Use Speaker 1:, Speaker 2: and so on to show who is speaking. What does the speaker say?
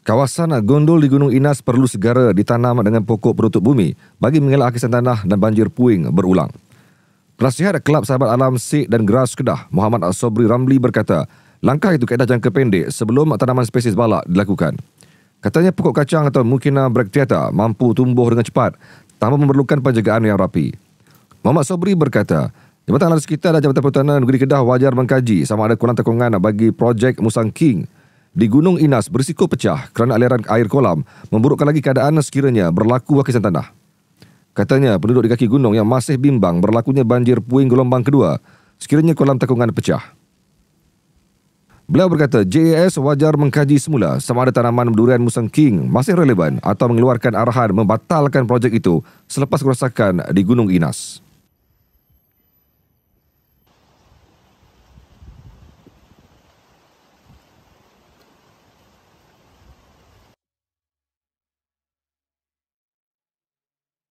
Speaker 1: Kawasan gondol
Speaker 2: di Gunung Inas perlu segera ditanam dengan pokok penutup bumi bagi mengelak akisan tanah dan banjir puing berulang. Penasihat Kelab Sahabat Alam Sik dan Geras Kedah, Muhammad Al-Sobri Ramli berkata, langkah itu kaedah jangka pendek sebelum tanaman spesies balak dilakukan. Katanya pokok kacang atau mukina brektiata mampu tumbuh dengan cepat tanpa memerlukan penjagaan yang rapi. Muhammad Sobri berkata, Jabatan Alam Sekitar dan Jabatan Pertanian Negeri Kedah wajar mengkaji sama ada kurang tekongan bagi projek Musang King di Gunung Inas berisiko pecah kerana aliran air kolam memburukkan lagi keadaan sekiranya berlaku wakisan tanah. Katanya penduduk di kaki gunung yang masih bimbang berlakunya banjir puing gelombang kedua sekiranya kolam takungan pecah. Beliau berkata JAS wajar mengkaji semula sama ada tanaman durian Musang King masih relevan atau mengeluarkan arahan membatalkan projek itu selepas kerosakan di Gunung Inas.